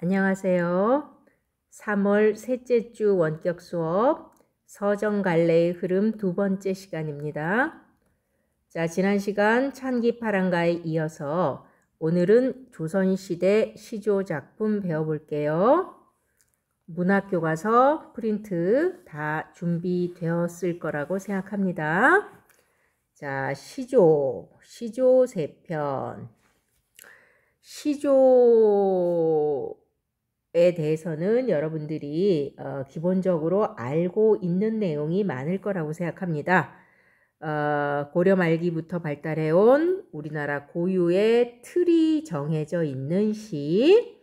안녕하세요. 3월 셋째 주 원격 수업 서정갈래의 흐름 두 번째 시간입니다. 자, 지난 시간 찬기파랑가에 이어서 오늘은 조선시대 시조 작품 배워볼게요. 문학교과서 프린트 다 준비되었을 거라고 생각합니다. 자, 시조, 시조 세편 시조 대해서는 여러분들이 어, 기본적으로 알고 있는 내용이 많을 거라고 생각합니다. 어, 고려 말기부터 발달해온 우리나라 고유의 틀이 정해져 있는 시,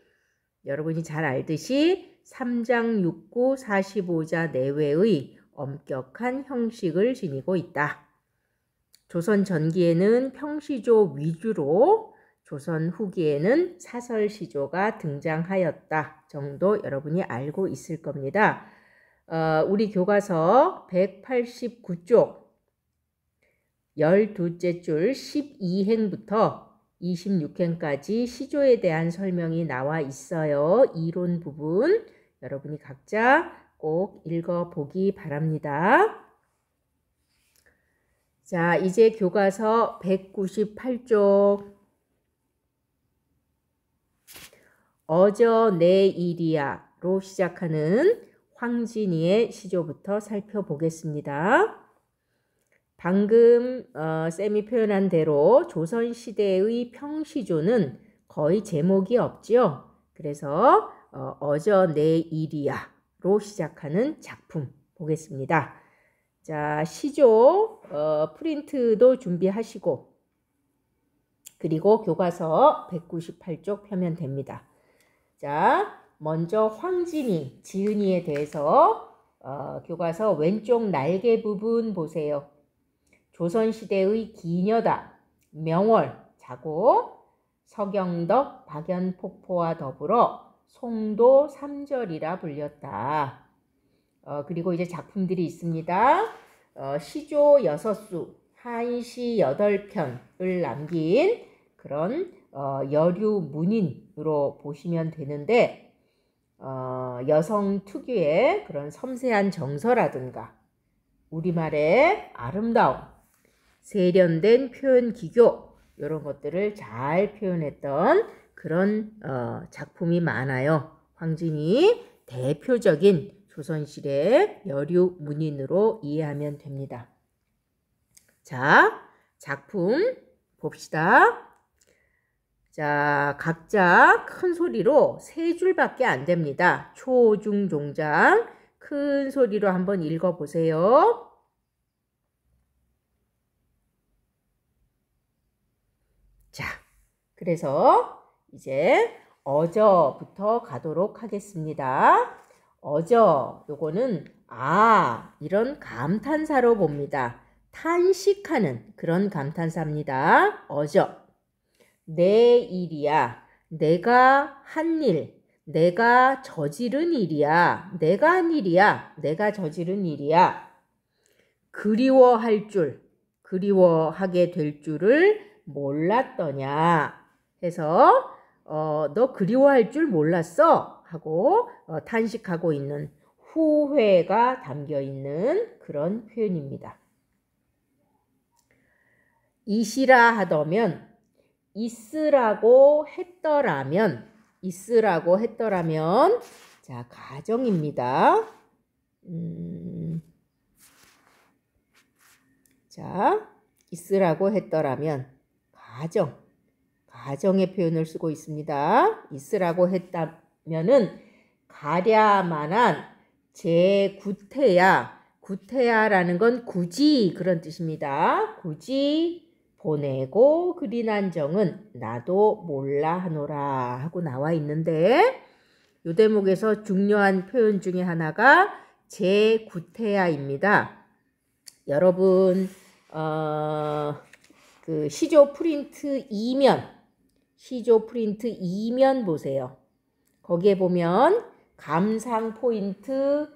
여러분이 잘 알듯이 3장 6구 45자 내외의 엄격한 형식을 지니고 있다. 조선 전기에는 평시조 위주로 조선 후기에는 사설 시조가 등장하였다 정도 여러분이 알고 있을 겁니다. 어, 우리 교과서 189쪽 12째 줄 12행부터 26행까지 시조에 대한 설명이 나와 있어요. 이론 부분 여러분이 각자 꼭 읽어보기 바랍니다. 자, 이제 교과서 198쪽 어저 내 일이야로 시작하는 황진이의 시조부터 살펴보겠습니다. 방금 어, 쌤이 표현한 대로 조선시대의 평시조는 거의 제목이 없지요. 그래서 어, 어저 내 일이야로 시작하는 작품 보겠습니다. 자, 시조 어, 프린트도 준비하시고 그리고 교과서 198쪽 펴면 됩니다. 자, 먼저 황진이, 지은이에 대해서 어, 교과서 왼쪽 날개 부분 보세요. 조선시대의 기녀다, 명월, 자고, 서경덕, 박연폭포와 더불어 송도 삼절이라 불렸다. 어, 그리고 이제 작품들이 있습니다. 어, 시조 여섯 수, 한시 여덟 편을 남긴 그런 어, 여류 문인 느낌으로 보시면 되는데 어, 여성 특유의 그런 섬세한 정서라든가 우리말의 아름다움, 세련된 표현 기교 이런 것들을 잘 표현했던 그런 어, 작품이 많아요. 황진이 대표적인 조선시대 여류 문인으로 이해하면 됩니다. 자, 작품 봅시다. 자, 각자 큰 소리로 세 줄밖에 안 됩니다. 초, 중, 종장. 큰 소리로 한번 읽어보세요. 자, 그래서 이제 어저부터 가도록 하겠습니다. 어저, 요거는 아, 이런 감탄사로 봅니다. 탄식하는 그런 감탄사입니다. 어저. 내 일이야. 내가 한 일, 내가 저지른 일이야. 내가 한 일이야. 내가 저지른 일이야. 그리워할 줄, 그리워하게 될 줄을 몰랐더냐. 해서 어, 너 그리워할 줄 몰랐어. 하고 어, 탄식하고 있는 후회가 담겨 있는 그런 표현입니다. 이시라 하더면 있으라고 했더라면 있으라고 했더라면 자 가정입니다. 음, 자 있으라고 했더라면 가정 가정의 표현을 쓰고 있습니다. 있으라고 했다면은 가랴만한 제 구태야 구태야라는 건 굳이 그런 뜻입니다. 굳이 보내고 그린안정은 나도 몰라 하노라 하고 나와 있는데 요 대목에서 중요한 표현 중에 하나가 제구태야입니다. 여러분 어, 그 시조 프린트 2면 시조 프린트 2면 보세요. 거기에 보면 감상 포인트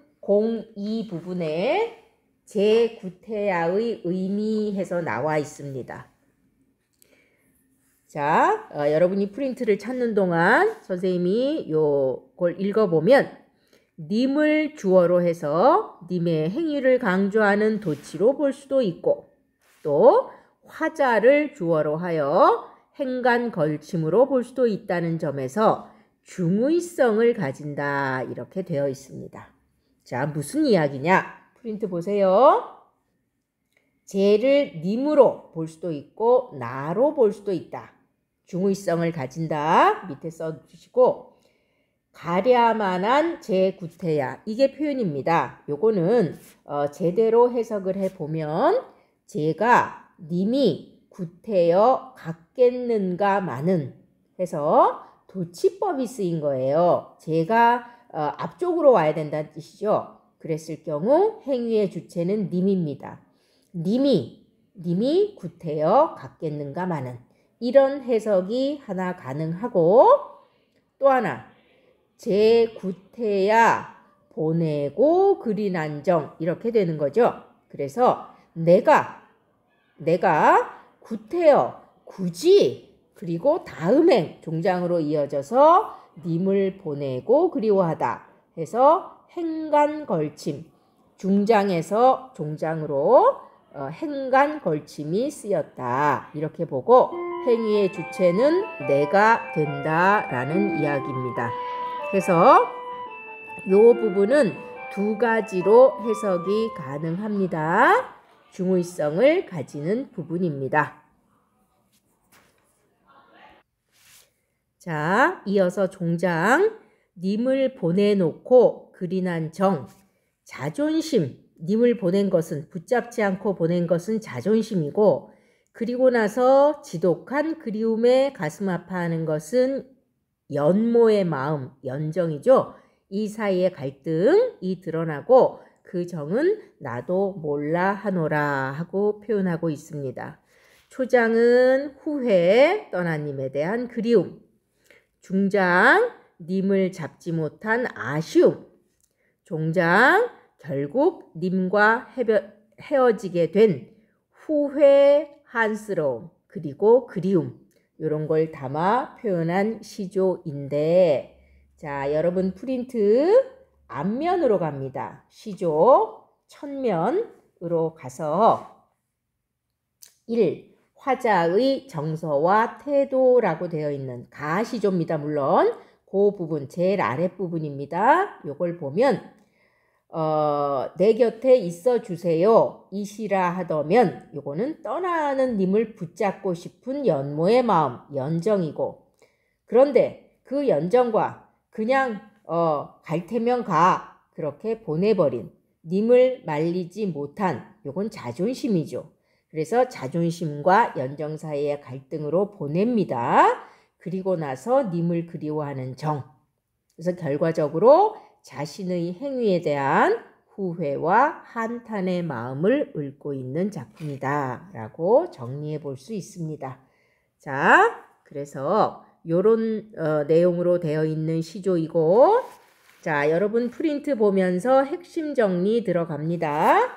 02 부분에 제구태야의 의미해서 나와 있습니다. 자, 어, 여러분이 프린트를 찾는 동안 선생님이 요걸 읽어보면 님을 주어로 해서 님의 행위를 강조하는 도치로 볼 수도 있고 또 화자를 주어로 하여 행간 걸침으로 볼 수도 있다는 점에서 중의성을 가진다 이렇게 되어 있습니다. 자, 무슨 이야기냐? 프린트 보세요. 쟤를 님으로 볼 수도 있고 나로 볼 수도 있다. 중의성을 가진다. 밑에 써주시고 가랴만한 제구태야 이게 표현입니다. 요거는 어, 제대로 해석을 해보면 제가 님이 구태여 같겠는가 많은 해서 도치법이 쓰인 거예요. 제가 어, 앞쪽으로 와야 된다는 뜻이죠. 그랬을 경우 행위의 주체는 님입니다. 님이 님이 구태여 같겠는가 많은 이런 해석이 하나 가능하고 또 하나 제구태야 보내고 그리 난정 이렇게 되는 거죠. 그래서 내가 내가 구태여 굳이 그리고 다음행 종장으로 이어져서 님을 보내고 그리워하다 해서 행간 걸침 중장에서 종장으로 어, 행간 걸침이 쓰였다 이렇게 보고 행위의 주체는 내가 된다라는 이야기입니다. 그래서 이 부분은 두 가지로 해석이 가능합니다. 중의성을 가지는 부분입니다. 자, 이어서 종장 님을 보내놓고 그린한 정 자존심 님을 보낸 것은 붙잡지 않고 보낸 것은 자존심이고 그리고 나서 지독한 그리움에 가슴 아파하는 것은 연모의 마음, 연정이죠. 이 사이의 갈등이 드러나고 그 정은 나도 몰라 하노라 하고 표현하고 있습니다. 초장은 후회, 떠나님에 대한 그리움. 중장, 님을 잡지 못한 아쉬움. 종장, 결국 님과 헤어지게 된 후회, 한스러움, 그리고 그리움 이런 걸 담아 표현한 시조인데 자, 여러분 프린트 앞면으로 갑니다. 시조 천면으로 가서 1. 화자의 정서와 태도라고 되어 있는 가시조입니다. 물론 그 부분 제일 아랫부분입니다. 요걸 보면 어, 내 곁에 있어 주세요. 이시라 하더면 요거는 떠나는 님을 붙잡고 싶은 연모의 마음, 연정이고 그런데 그 연정과 그냥 어, 갈 테면 가 그렇게 보내버린 님을 말리지 못한 요건 자존심이죠. 그래서 자존심과 연정 사이의 갈등으로 보냅니다. 그리고 나서 님을 그리워하는 정. 그래서 결과적으로 자신의 행위에 대한 후회와 한탄의 마음을 읊고 있는 작품이다. 라고 정리해 볼 수 있습니다. 자, 그래서 요런 어, 내용으로 되어 있는 시조이고, 자, 여러분 프린트 보면서 핵심 정리 들어갑니다.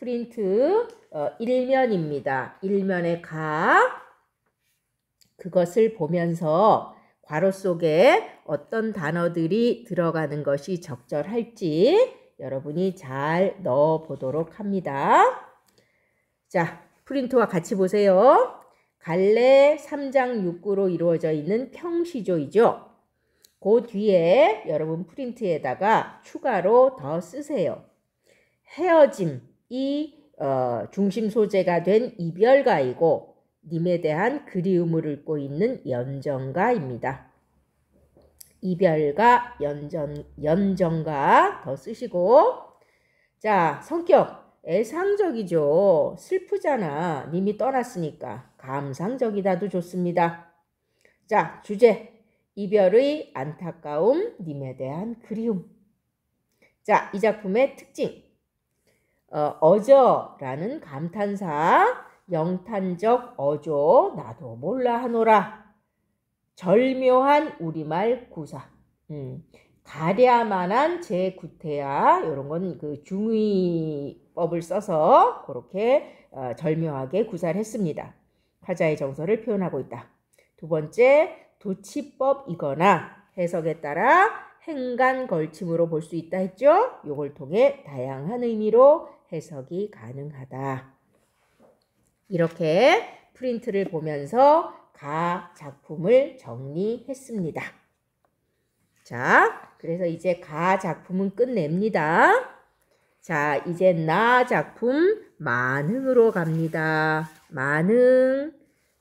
프린트 어, 1면입니다. 1면의 가, 그것을 보면서 괄호 속에 어떤 단어들이 들어가는 것이 적절할지 여러분이 잘 넣어 보도록 합니다. 자, 프린트와 같이 보세요. 갈래 3장 6구로 이루어져 있는 평시조이죠. 그 뒤에 여러분 프린트에다가 추가로 더 쓰세요. 헤어짐이 어, 중심 소재가 된 이별가이고 님에 대한 그리움을 읊고 있는 연정가입니다. 이별과 연전, 연정가 더 쓰시고 자 성격 애상적이죠. 슬프잖아. 님이 떠났으니까 감상적이다도 좋습니다. 자 주제 이별의 안타까움 님에 대한 그리움 자이 작품의 특징 어, 어저라는 감탄사 영탄적 어조 나도 몰라 하노라. 절묘한 우리말 구사. 음. 가랴만한 제 구태야 이런 건 그 중의법을 써서 그렇게 어, 절묘하게 구사를 했습니다. 화자의 정서를 표현하고 있다. 두 번째 도치법이거나 해석에 따라 행간 걸침으로 볼 수 있다 했죠. 요걸 통해 다양한 의미로 해석이 가능하다. 이렇게 프린트를 보면서 가 작품을 정리했습니다. 자, 그래서 이제 가 작품은 끝냅니다. 자, 이제 나 작품 만흥으로 갑니다. 만흥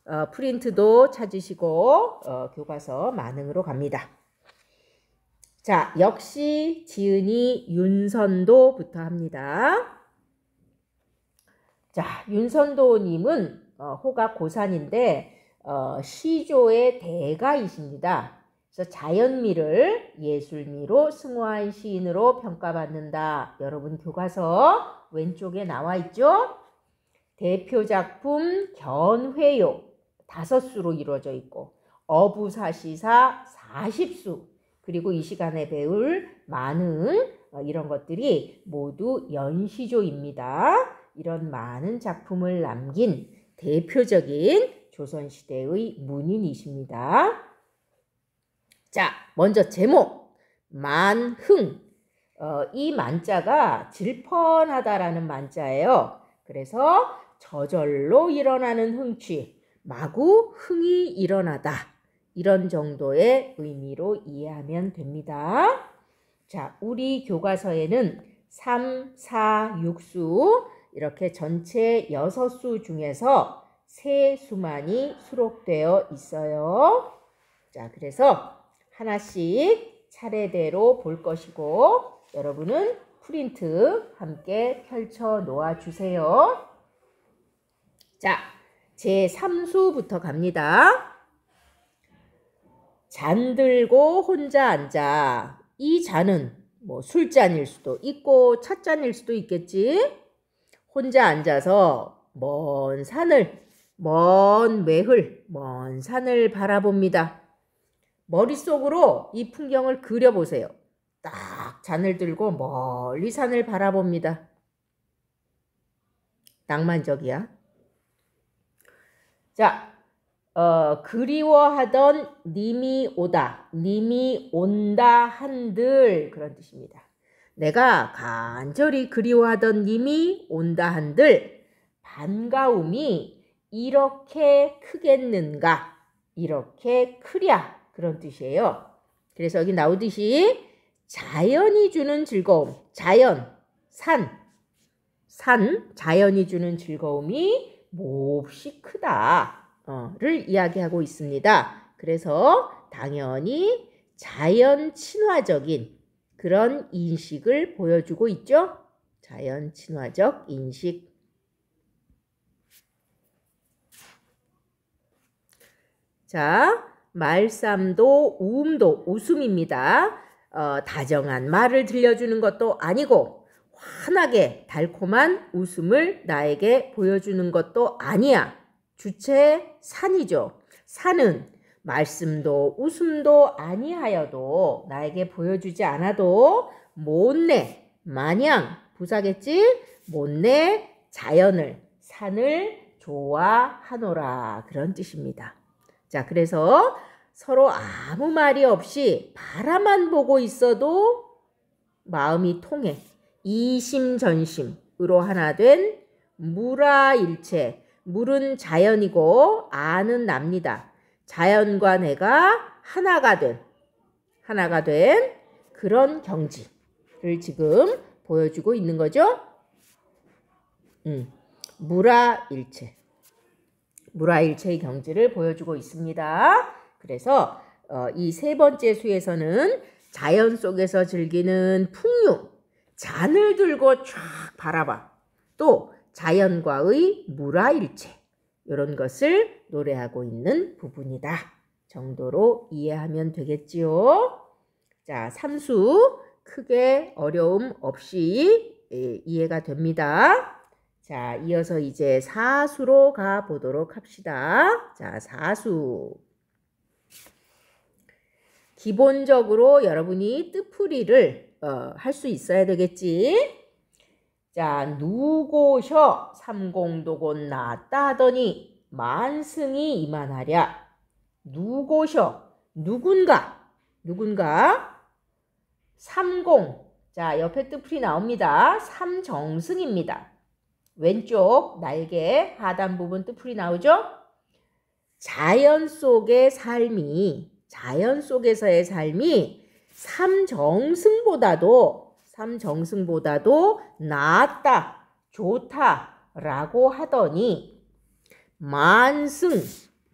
어, 프린트도 찾으시고 어, 교과서 만흥으로 갑니다. 자, 역시 지은이 윤선도부터 합니다. 자, 윤선도님은 어, 호가 고산인데 어, 시조의 대가이십니다. 그래서 자연미를 예술미로 승화한 시인으로 평가받는다. 여러분 교과서 왼쪽에 나와 있죠? 대표 작품 견회요 다섯 수로 이루어져 있고 어부사시사 40수 그리고 이 시간에 배울 많은 어, 이런 것들이 모두 연시조입니다. 이런 많은 작품을 남긴 대표적인 조선시대의 문인이십니다. 자, 먼저 제목 만흥 어, 이 만자가 질펀하다라는 만자예요. 그래서 저절로 일어나는 흥취, 마구 흥이 일어나다 이런 정도의 의미로 이해하면 됩니다. 자, 우리 교과서에는 3, 4, 6수 이렇게 전체 6수 중에서 3 수만이 수록되어 있어요. 자, 그래서 하나씩 차례대로 볼 것이고 여러분은 프린트 함께 펼쳐 놓아 주세요. 자, 제 3수부터 갑니다. 잔 들고 혼자 앉아. 이 잔은 뭐 술잔일 수도 있고 찻잔일 수도 있겠지. 혼자 앉아서 먼 산을, 먼 외흘, 먼 산을 바라봅니다. 머릿속으로 이 풍경을 그려보세요. 딱 잔을 들고 멀리 산을 바라봅니다. 낭만적이야. 자, 어, 그리워하던 님이 오다, 님이 온다 한들 그런 뜻입니다. 내가 간절히 그리워하던 님이 온다 한들 반가움이 이렇게 크겠는가? 이렇게 크랴. 그런 뜻이에요. 그래서 여기 나오듯이 자연이 주는 즐거움, 자연, 산, 산, 자연이 주는 즐거움이 몹시 크다를 어, 이야기하고 있습니다. 그래서 당연히 자연 친화적인 그런 인식을 보여주고 있죠. 자연 친화적 인식. 자, 말삼도 우음도 웃음입니다. 어, 다정한 말을 들려주는 것도 아니고 환하게 달콤한 웃음을 나에게 보여주는 것도 아니야. 주체 산이죠. 산은 말씀도 웃음도 아니하여도 나에게 보여주지 않아도 못내 마냥 부사겠지 못내 자연을 산을 좋아하노라 그런 뜻입니다. 자 그래서 서로 아무 말이 없이 바라만 보고 있어도 마음이 통해 이심전심으로 하나 된 무라일체 물은 자연이고 아는 납니다. 자연과 내가 하나가 된 하나가 된 그런 경지를 지금 보여주고 있는 거죠. 음, 무라일체. 무라일체의 경지를 보여주고 있습니다. 그래서 어, 이 세 번째 수에서는 자연 속에서 즐기는 풍류, 잔을 들고 쫙 바라봐. 또 자연과의 무라일체. 이런 것을 노래하고 있는 부분이다 정도로 이해하면 되겠지요. 자, 삼수 크게 어려움 없이 예, 이해가 됩니다. 자, 이어서 이제 사수로 가 보도록 합시다. 자, 사수. 기본적으로 여러분이 뜻풀이를 어, 할수 있어야 되겠지. 자, 누고셔 삼공도곤 나따더니 만승이 이만하랴. 누고셔 누군가 누군가 삼공 자 옆에 뜻풀이 나옵니다. 삼정승입니다. 왼쪽 날개 하단 부분 뜻풀이 나오죠? 자연 속의 삶이 자연 속에서의 삶이 삼정승보다도 삼정승보다도 낫다, 좋다 라고 하더니 만승,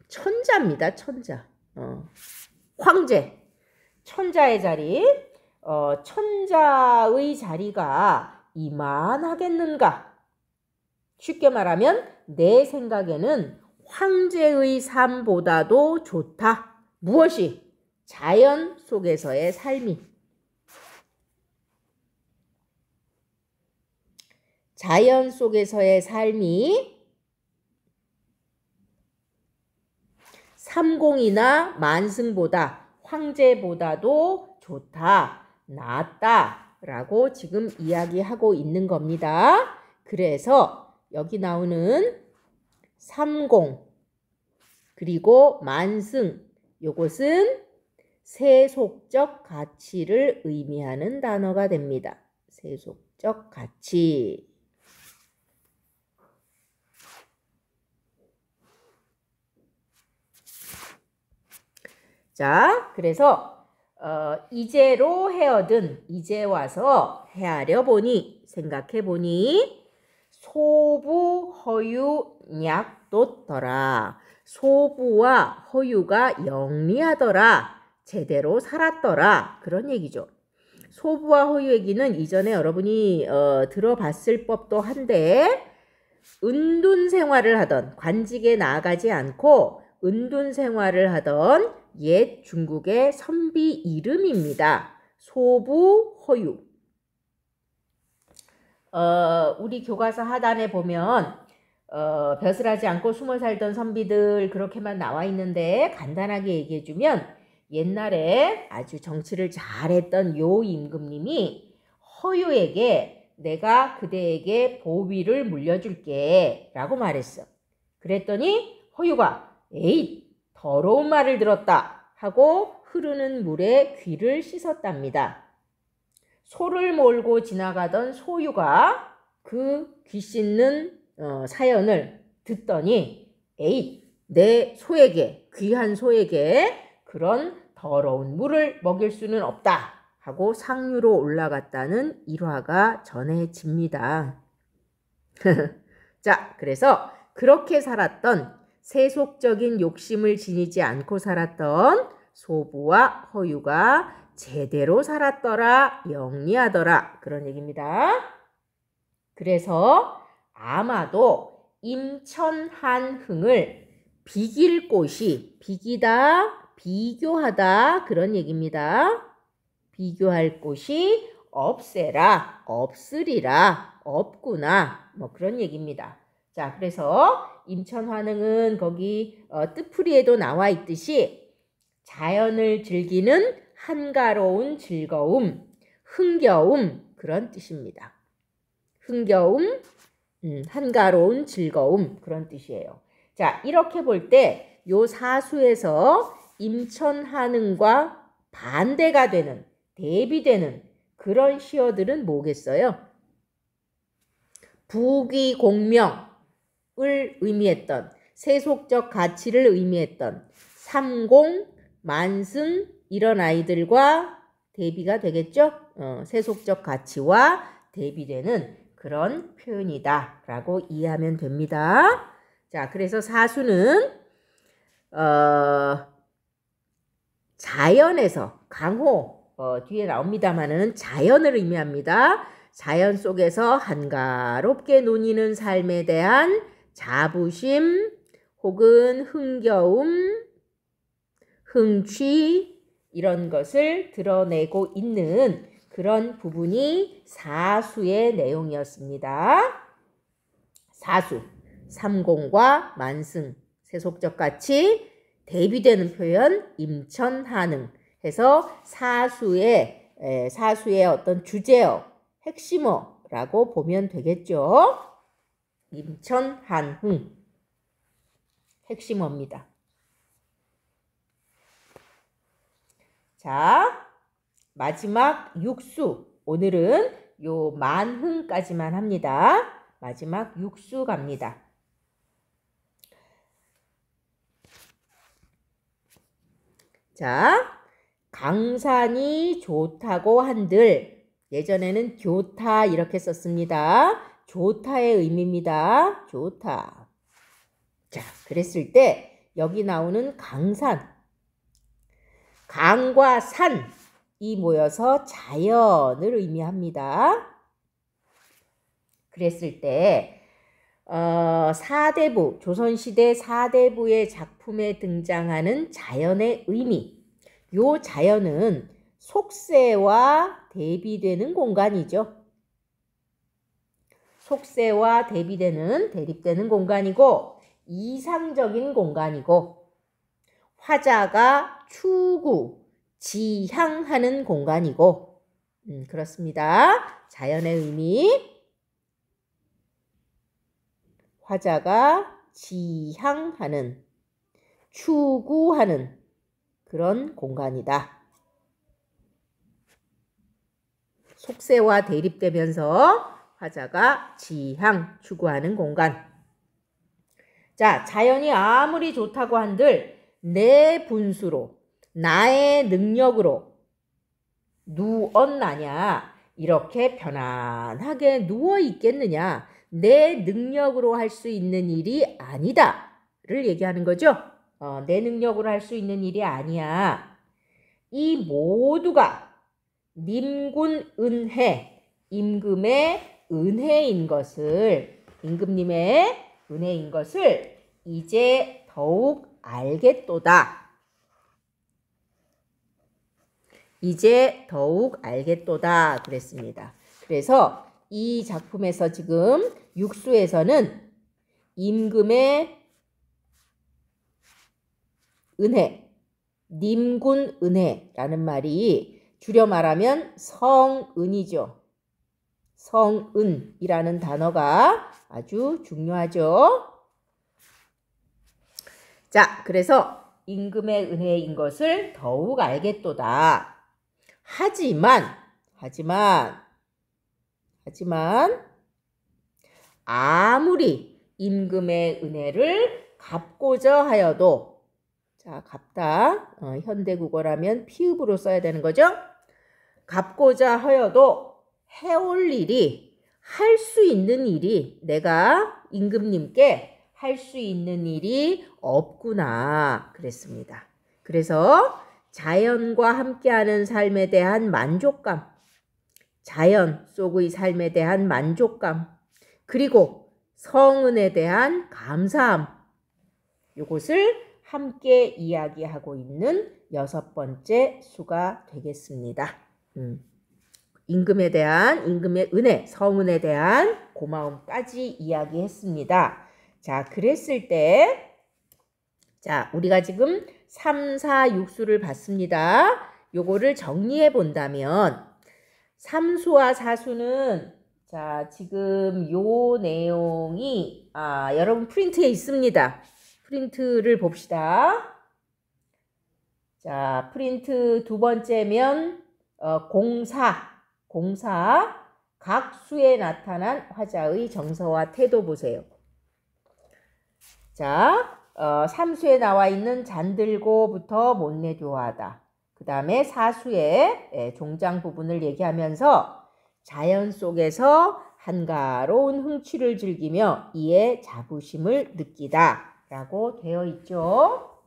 천자입니다. 천자. 어. 황제, 천자의 자리, 어, 천자의 자리가 이만하겠는가? 쉽게 말하면 내 생각에는 황제의 삶보다도 좋다. 무엇이? 자연 속에서의 삶이. 자연 속에서의 삶이 삼공이나 만승보다 황제보다도 좋다, 낫다 라고 지금 이야기하고 있는 겁니다. 그래서 여기 나오는 삼공 그리고 만승 요것은 세속적 가치를 의미하는 단어가 됩니다. 세속적 가치 자, 그래서 어, 이제로 헤어든 이제 와서 헤아려 보니 생각해 보니 소부 허유 약돋더라. 소부와 허유가 영리하더라. 제대로 살았더라. 그런 얘기죠. 소부와 허유 얘기는 이전에 여러분이 어, 들어봤을 법도 한데 은둔 생활을 하던 관직에 나아가지 않고 은둔 생활을 하던 옛 중국의 선비 이름입니다. 소부 허유. 어, 우리 교과서 하단에 보면 어, 벼슬하지 않고 숨어 살던 선비들 그렇게만 나와 있는데 간단하게 얘기해 주면 옛날에 아주 정치를 잘했던 요 임금님이 허유에게 내가 그대에게 보위를 물려줄게 라고 말했어. 그랬더니 허유가 에잇 더러운 말을 들었다 하고 흐르는 물에 귀를 씻었답니다. 소를 몰고 지나가던 소유가 그 귀 씻는 어, 사연을 듣더니 에잇 내 소에게 귀한 소에게 그런 더러운 물을 먹일 수는 없다 하고 상류로 올라갔다는 일화가 전해집니다. 자, 그래서 그렇게 살았던 세속적인 욕심을 지니지 않고 살았던 소부와 허유가 제대로 살았더라, 영리하더라. 그런 얘기입니다. 그래서 아마도 임천한흥을 비길 곳이 비기다, 비교하다 그런 얘기입니다. 비교할 곳이 없애라, 없으리라, 없구나 뭐 그런 얘기입니다. 자, 그래서 임천환응은 거기 어, 뜻풀이에도 나와 있듯이 자연을 즐기는 한가로운 즐거움, 흥겨움 그런 뜻입니다. 흥겨움, 음, 한가로운 즐거움 그런 뜻이에요. 자, 이렇게 볼 때 요 사수에서 임천한응과 반대가 되는, 대비되는 그런 시어들은 뭐겠어요? 부귀공명, 을 의미했던 세속적 가치를 의미했던 삼공, 만승 이런 아이들과 대비가 되겠죠. 어, 세속적 가치와 대비되는 그런 표현이다 라고 이해하면 됩니다. 자 그래서 사수는 어, 자연에서 강호 어, 뒤에 나옵니다마는 자연을 의미합니다. 자연 속에서 한가롭게 논니는 삶에 대한 자부심 혹은 흥겨움, 흥취 이런 것을 드러내고 있는 그런 부분이 사수의 내용이었습니다. 사수, 삼공과 만승, 세속적 같이 대비되는 표현 임천하능 해서 사수의 사수의 어떤 주제어, 핵심어라고 보면 되겠죠. 임천, 한흥 핵심어입니다. 자, 마지막 육수. 오늘은 요 만흥까지만 합니다. 마지막 육수 갑니다. 자, 강산이 좋다고 한들 예전에는 교타 이렇게 썼습니다. 좋다의 의미입니다. 좋다. 자, 그랬을 때 여기 나오는 강산, 강과 산이 모여서 자연을 의미합니다. 그랬을 때 어, 사대부, 조선시대 사대부의 작품에 등장하는 자연의 의미. 요 자연은 속세와 대비되는 공간이죠. 속세와 대비되는 대립되는 공간이고 이상적인 공간이고 화자가 추구, 지향하는 공간이고 음, 그렇습니다. 자연의 의미 화자가 지향하는 추구하는 그런 공간이다. 속세와 대립되면서 화자가 지향 추구하는 공간. 자, 자연이 아무리 좋다고 한들 내 분수로 나의 능력으로 누웠나냐 이렇게 편안하게 누워 있겠느냐 내 능력으로 할 수 있는 일이 아니다를 얘기하는 거죠. 어, 내 능력으로 할 수 있는 일이 아니야. 이 모두가 님군 은혜 임금의 은혜인 것을 임금님의 은혜인 것을 이제 더욱 알겠도다. 이제 더욱 알겠도다 그랬습니다. 그래서 이 작품에서 지금 육수에서는 임금의 은혜, 님군 은혜라는 말이 줄여 말하면 성은이죠. 성은이라는 단어가 아주 중요하죠. 자, 그래서 임금의 은혜인 것을 더욱 알겠도다. 하지만, 하지만, 하지만, 아무리 임금의 은혜를 갚고자 하여도, 자, 갚다. 어, 현대국어라면 피읍으로 써야 되는 거죠. 갚고자 하여도 해올 일이 할 수 있는 일이 내가 임금님께 할 수 있는 일이 없구나 그랬습니다. 그래서 자연과 함께하는 삶에 대한 만족감, 자연 속의 삶에 대한 만족감, 그리고 성은에 대한 감사함, 이것을 함께 이야기하고 있는 여섯 번째 수가 되겠습니다. 음. 임금에 대한 임금의 은혜, 성은에 대한 고마움까지 이야기했습니다. 자, 그랬을 때 자, 우리가 지금 3, 4, 6수를 봤습니다. 요거를 정리해 본다면 3수와 4수는 자, 지금 요 내용이 아, 여러분 프린트에 있습니다. 프린트를 봅시다. 자, 프린트 두 번째면 어, 공사 공사, 각 수에 나타난 화자의 정서와 태도 보세요. 자, 어, 3수에 나와 있는 잔들고부터 못내조하다. 그 다음에 4수의 예, 종장 부분을 얘기하면서 자연 속에서 한가로운 흥취를 즐기며 이에 자부심을 느끼다. 라고 되어 있죠.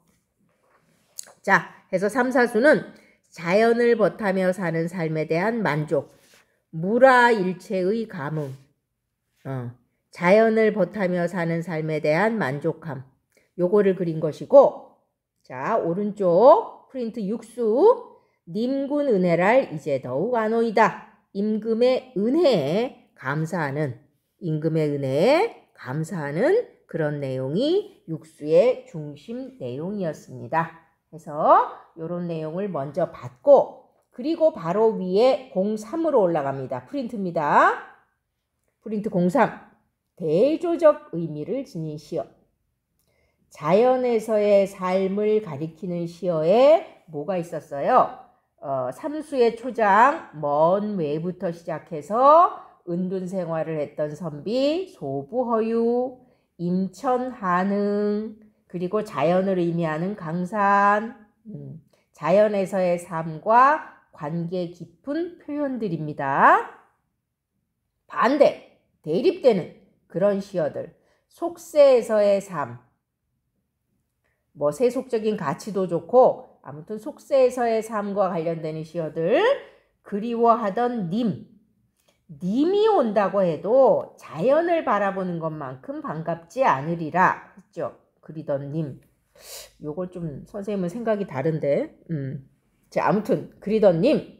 자, 해서 3, 4수는 자연을 버타며 사는 삶에 대한 만족, 무라일체의 감흥, 어, 자연을 버타며 사는 삶에 대한 만족함. 요거를 그린 것이고, 자, 오른쪽 프린트 육수, 님군 은혜랄 이제 더욱 안오이다. 임금의 은혜에 감사하는, 임금의 은혜에 감사하는 그런 내용이 육수의 중심 내용이었습니다. 해서 이런 내용을 먼저 받고 그리고 바로 위에 03으로 올라갑니다. 프린트입니다. 프린트 03. 대조적 의미를 지닌 시어. 자연에서의 삶을 가리키는 시어에 뭐가 있었어요? 어, 삼수의 초장, 먼 외부터 시작해서 은둔 생활을 했던 선비, 소부허유, 임천 한흥, 그리고 자연을 의미하는 강산, 음, 자연에서의 삶과 관계 깊은 표현들입니다. 반대, 대립되는 그런 시어들, 속세에서의 삶, 뭐 세속적인 가치도 좋고 아무튼 속세에서의 삶과 관련된 시어들 그리워하던 님, 님이 온다고 해도 자연을 바라보는 것만큼 반갑지 않으리라 했죠. 그리던님. 요걸 좀 선생님은 생각이 다른데. 음. 자, 아무튼 그리던님.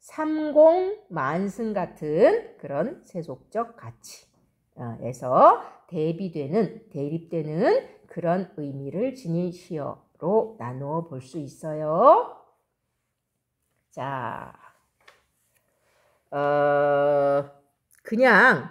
삼공 만승 같은 그런 세속적 가치에서 어, 대비되는, 대립되는 그런 의미를 지닌 시어로 나누어 볼 수 있어요. 자, 어, 그냥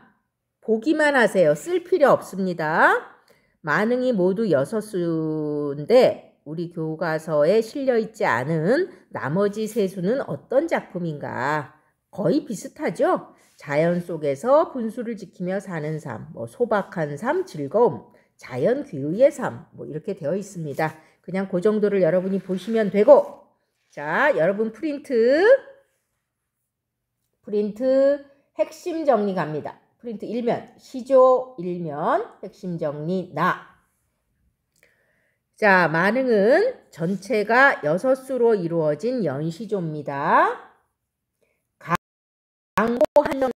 보기만 하세요. 쓸 필요 없습니다. 만능이 모두 여섯 수인데 우리 교과서에 실려있지 않은 나머지 세 수는 어떤 작품인가? 거의 비슷하죠? 자연 속에서 분수를 지키며 사는 삶, 뭐 소박한 삶, 즐거움, 자연 귀의 삶, 뭐 이렇게 되어 있습니다. 그냥 그 정도를 여러분이 보시면 되고, 자, 여러분 프린트, 프린트 핵심 정리 갑니다. 프린트 1면, 시조 1면, 핵심 정리 나. 자, 만응은 전체가 6수로 이루어진 연시조입니다. 강보 한정